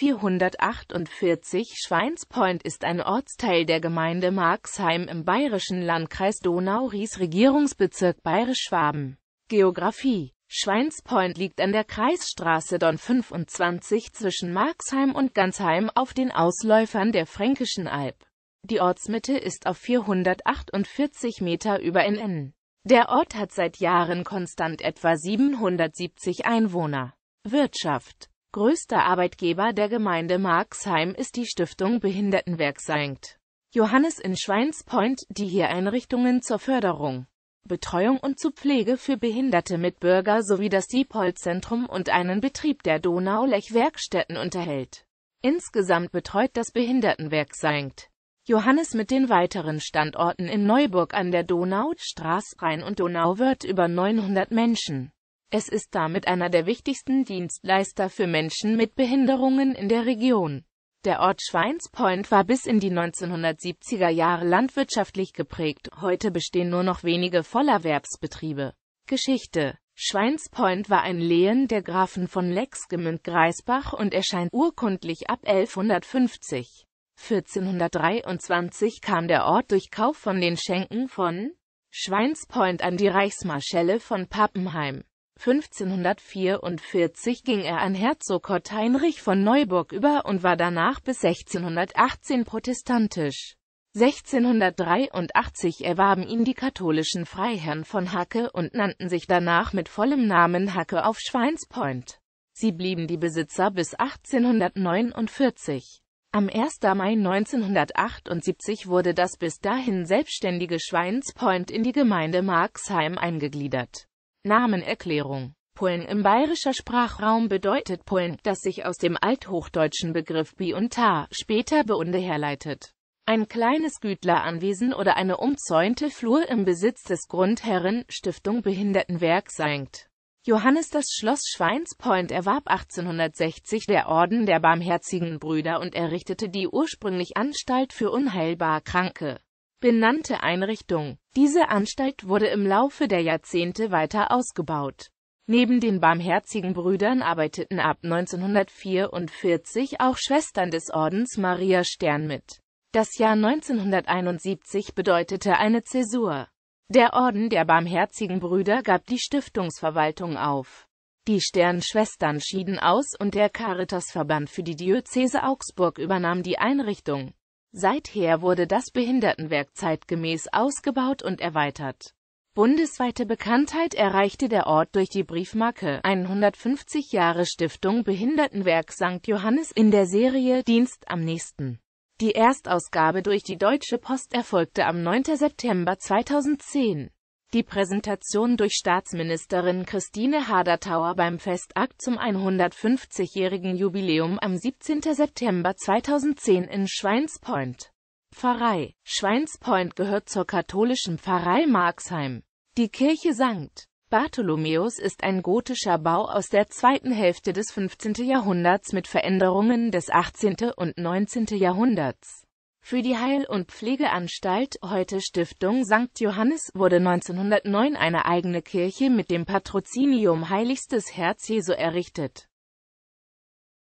448 Schweinspoint ist ein Ortsteil der Gemeinde Marxheim im bayerischen Landkreis Donau-Ries Regierungsbezirk Bayerisch-Schwaben. Geografie Schweinspoint liegt an der Kreisstraße Don 25 zwischen Marxheim und Gansheim auf den Ausläufern der Fränkischen Alb. Die Ortsmitte ist auf 448 Meter über NN. Der Ort hat seit Jahren konstant etwa 770 Einwohner. Wirtschaft Größter Arbeitgeber der Gemeinde Marxheim ist die Stiftung Behindertenwerk St. Johannes in Schweinspoint, die hier Einrichtungen zur Förderung, Betreuung und zur Pflege für behinderte Mitbürger sowie das Diepol-Zentrum und einen Betrieb der donau werkstätten unterhält. Insgesamt betreut das Behindertenwerk St. Johannes mit den weiteren Standorten in Neuburg an der Donau, Straßrhein und Donauwörth über 900 Menschen. Es ist damit einer der wichtigsten Dienstleister für Menschen mit Behinderungen in der Region. Der Ort Schweins Point war bis in die 1970er Jahre landwirtschaftlich geprägt, heute bestehen nur noch wenige Vollerwerbsbetriebe. Geschichte Schweins Point war ein Lehen der Grafen von Lexgemünd-Greisbach und erscheint urkundlich ab 1150. 1423 kam der Ort durch Kauf von den Schenken von Schweins Point an die Reichsmarschelle von Pappenheim. 1544 ging er an Herzog Kurt Heinrich von Neuburg über und war danach bis 1618 protestantisch. 1683 erwarben ihn die katholischen Freiherren von Hacke und nannten sich danach mit vollem Namen Hacke auf Schweinspoint. Sie blieben die Besitzer bis 1849. Am 1. Mai 1978 wurde das bis dahin selbstständige Schweinspoint in die Gemeinde Marxheim eingegliedert Namenerklärung Polen im bayerischer Sprachraum bedeutet Polen, das sich aus dem althochdeutschen Begriff bi und ta, später beunde herleitet. Ein kleines Gütleranwesen oder eine umzäunte Flur im Besitz des Grundherren, Stiftung Behindertenwerk St. Johannes das Schloss Schweinspoint erwarb 1860 der Orden der Barmherzigen Brüder und errichtete die ursprünglich Anstalt für unheilbar Kranke benannte Einrichtung. Diese Anstalt wurde im Laufe der Jahrzehnte weiter ausgebaut. Neben den barmherzigen Brüdern arbeiteten ab 1944 auch Schwestern des Ordens Maria Stern mit. Das Jahr 1971 bedeutete eine Zäsur. Der Orden der barmherzigen Brüder gab die Stiftungsverwaltung auf. Die Sternschwestern schieden aus und der Caritasverband für die Diözese Augsburg übernahm die Einrichtung. Seither wurde das Behindertenwerk zeitgemäß ausgebaut und erweitert. Bundesweite Bekanntheit erreichte der Ort durch die Briefmarke 150 Jahre Stiftung Behindertenwerk St. Johannes in der Serie Dienst am nächsten. Die Erstausgabe durch die Deutsche Post erfolgte am 9. September 2010. Die Präsentation durch Staatsministerin Christine Hadertauer beim Festakt zum 150-jährigen Jubiläum am 17. September 2010 in Schweinspoint. Pfarrei Schweinspoint gehört zur katholischen Pfarrei Marxheim. Die Kirche St. Bartholomäus ist ein gotischer Bau aus der zweiten Hälfte des 15. Jahrhunderts mit Veränderungen des 18. und 19. Jahrhunderts. Für die Heil- und Pflegeanstalt, heute Stiftung St. Johannes, wurde 1909 eine eigene Kirche mit dem Patrozinium Heiligstes Herz Jesu errichtet